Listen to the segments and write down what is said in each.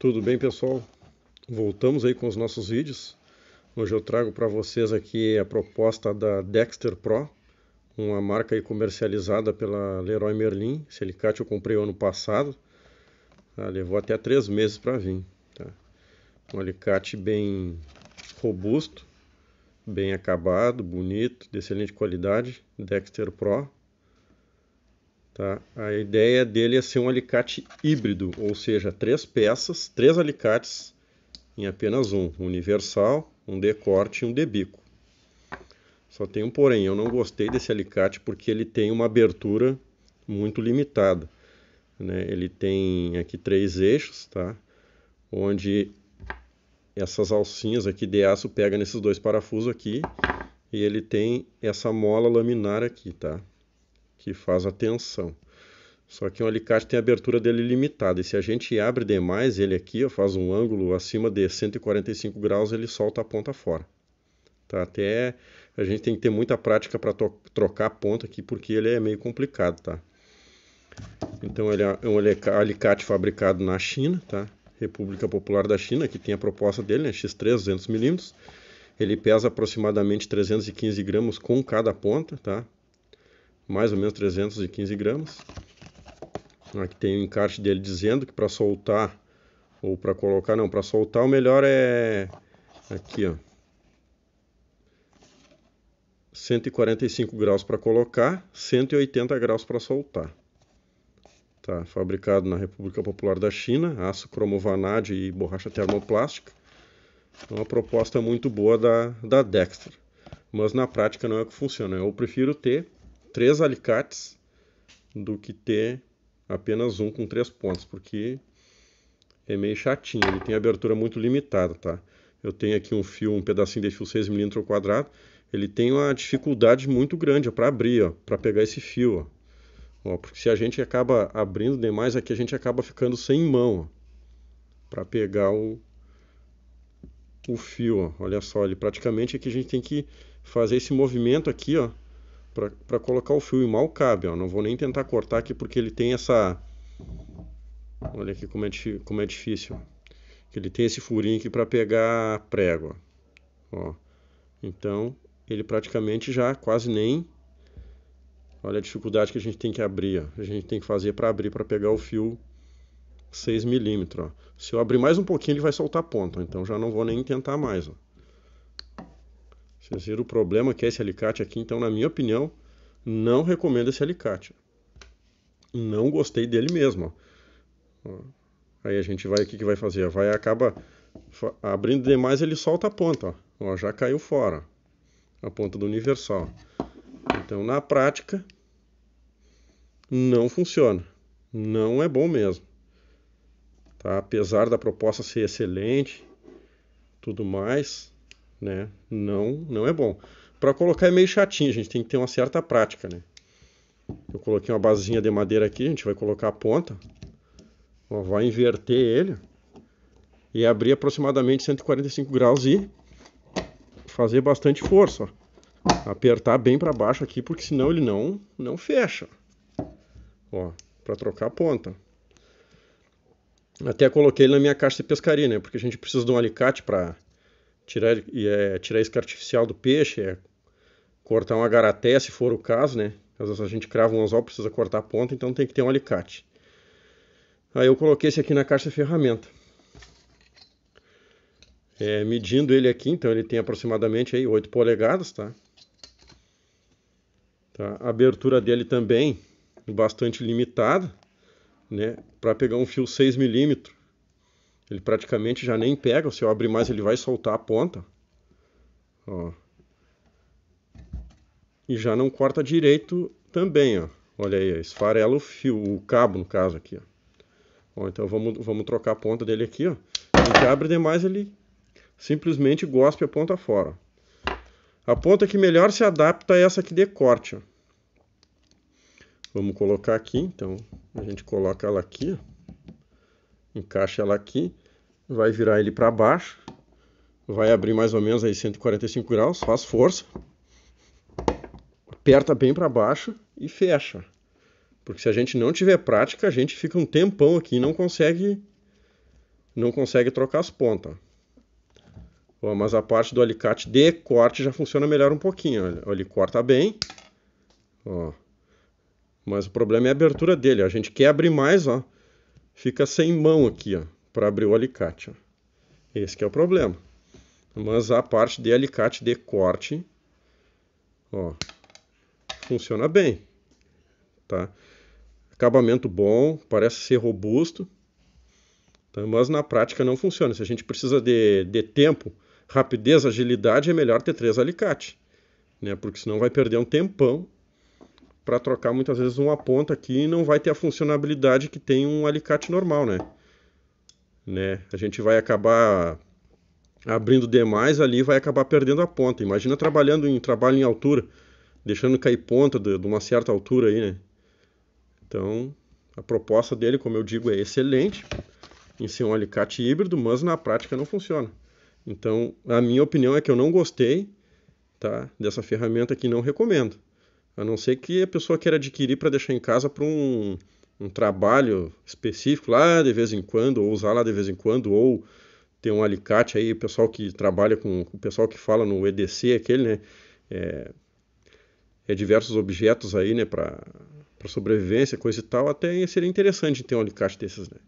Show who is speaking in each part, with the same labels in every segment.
Speaker 1: Tudo bem, pessoal? Voltamos aí com os nossos vídeos. Hoje eu trago para vocês aqui a proposta da Dexter Pro, uma marca aí comercializada pela Leroy Merlin. Esse alicate eu comprei ano passado, tá? levou até três meses para vir. Tá? Um alicate bem robusto, bem acabado, bonito, de excelente qualidade, Dexter Pro Tá? A ideia dele é ser um alicate híbrido, ou seja, três peças, três alicates em apenas um, universal, um de corte e um de bico. Só tem um porém, eu não gostei desse alicate porque ele tem uma abertura muito limitada. Né? Ele tem aqui três eixos, tá? onde essas alcinhas aqui de aço pega nesses dois parafusos aqui e ele tem essa mola laminar aqui, tá? que faz a tensão. Só que um alicate tem a abertura dele limitada, e se a gente abre demais ele aqui, faz um ângulo acima de 145 graus, ele solta a ponta fora. Tá? Até a gente tem que ter muita prática para trocar a ponta aqui, porque ele é meio complicado, tá? Então ele é um alicate fabricado na China, tá? República Popular da China, que tem a proposta dele, né? X3 200 milímetros. Ele pesa aproximadamente 315 gramas com cada ponta, tá? mais ou menos 315 gramas. Aqui tem o um encarte dele dizendo que para soltar ou para colocar, não, para soltar o melhor é aqui, ó. 145 graus para colocar, 180 graus para soltar. Tá, fabricado na República Popular da China, aço cromovanade e borracha termoplástica. É uma proposta muito boa da, da Dexter. Mas na prática não é o que funciona. Eu prefiro ter três alicates do que ter apenas um com três pontas, porque é meio chatinho, ele tem abertura muito limitada, tá? Eu tenho aqui um fio, um pedacinho de fio 6mm quadrado, ele tem uma dificuldade muito grande para abrir, para pegar esse fio, ó. ó. Porque se a gente acaba abrindo demais aqui, a gente acaba ficando sem mão, para pegar o, o fio, ó. Olha só, ele praticamente aqui a gente tem que fazer esse movimento aqui, ó, para colocar o fio e mal cabe, ó. Não vou nem tentar cortar aqui porque ele tem essa... Olha aqui como é, como é difícil, ele tem esse furinho aqui para pegar prego, ó. Então, ele praticamente já quase nem... Olha a dificuldade que a gente tem que abrir, ó. A gente tem que fazer para abrir, para pegar o fio 6 milímetros, Se eu abrir mais um pouquinho, ele vai soltar ponta, então já não vou nem tentar mais, ó. Vocês viram o problema que é esse alicate aqui, então, na minha opinião, não recomendo esse alicate. Não gostei dele mesmo. Ó. Aí a gente vai, o que, que vai fazer? Vai acaba abrindo demais, ele solta a ponta. Ó. Ó, já caiu fora. A ponta do universal. Então, na prática, não funciona. Não é bom mesmo. Tá? Apesar da proposta ser excelente, tudo mais, né? Não, não é bom. Para colocar é meio chatinho, a gente tem que ter uma certa prática, né? Eu coloquei uma basezinha de madeira aqui, a gente vai colocar a ponta. Ó, vai inverter ele e abrir aproximadamente 145 graus e fazer bastante força, ó. Apertar bem para baixo aqui, porque senão ele não não fecha. Ó, para trocar a ponta. Até coloquei ele na minha caixa de pescaria, né? Porque a gente precisa de um alicate para tirar, é, tirar isca artificial do peixe, é cortar uma garaté, se for o caso, né? Às vezes a gente crava um anzol, precisa cortar a ponta, então tem que ter um alicate. Aí eu coloquei esse aqui na caixa ferramenta. É, medindo ele aqui, então ele tem aproximadamente aí 8 polegadas, tá? tá? A abertura dele também bastante limitada, né? Para pegar um fio 6 milímetros ele praticamente já nem pega, se eu abrir mais ele vai soltar a ponta. Ó. E já não corta direito também, ó. Olha aí, esfarela o fio, o cabo no caso aqui, ó. então vamos, vamos trocar a ponta dele aqui, ó. Se abre demais ele simplesmente gospe a ponta fora. A ponta que melhor se adapta é essa aqui de corte, ó. Vamos colocar aqui, então a gente coloca ela aqui, ó. encaixa ela aqui vai virar ele para baixo, vai abrir mais ou menos aí 145 graus, faz força, aperta bem para baixo e fecha. Porque se a gente não tiver prática, a gente fica um tempão aqui e não consegue não consegue trocar as pontas. mas a parte do alicate de corte já funciona melhor um pouquinho. Ó. Ele corta bem. Ó. Mas o problema é a abertura dele. Ó. A gente quer abrir mais, ó. Fica sem mão aqui, ó para abrir o alicate. Esse que é o problema. Mas a parte de alicate de corte, ó, funciona bem, tá? Acabamento bom, parece ser robusto, tá? mas na prática não funciona. Se a gente precisa de, de tempo, rapidez, agilidade, é melhor ter três alicates, né? Porque senão vai perder um tempão para trocar muitas vezes uma ponta aqui e não vai ter a funcionalidade que tem um alicate normal, né? né? A gente vai acabar abrindo demais ali, vai acabar perdendo a ponta. Imagina trabalhando em trabalho em altura, deixando cair ponta de, de uma certa altura aí, né? Então, a proposta dele, como eu digo, é excelente em ser um alicate híbrido, mas na prática não funciona. Então, a minha opinião é que eu não gostei, tá? Dessa ferramenta aqui não recomendo. A não ser que a pessoa queira adquirir para deixar em casa para um um trabalho específico lá de vez em quando, ou usar lá de vez em quando, ou ter um alicate aí, o pessoal que trabalha com, o pessoal que fala no EDC, aquele, né? É, é diversos objetos aí, né, para sobrevivência, coisa e tal, até seria interessante ter um alicate desses, né?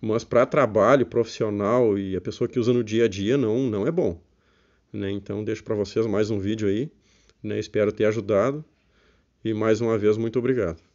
Speaker 1: Mas para trabalho profissional e a pessoa que usa no dia a dia, não, não é bom. Né? Então, deixo para vocês mais um vídeo aí. Né? Espero ter ajudado. E mais uma vez, muito obrigado.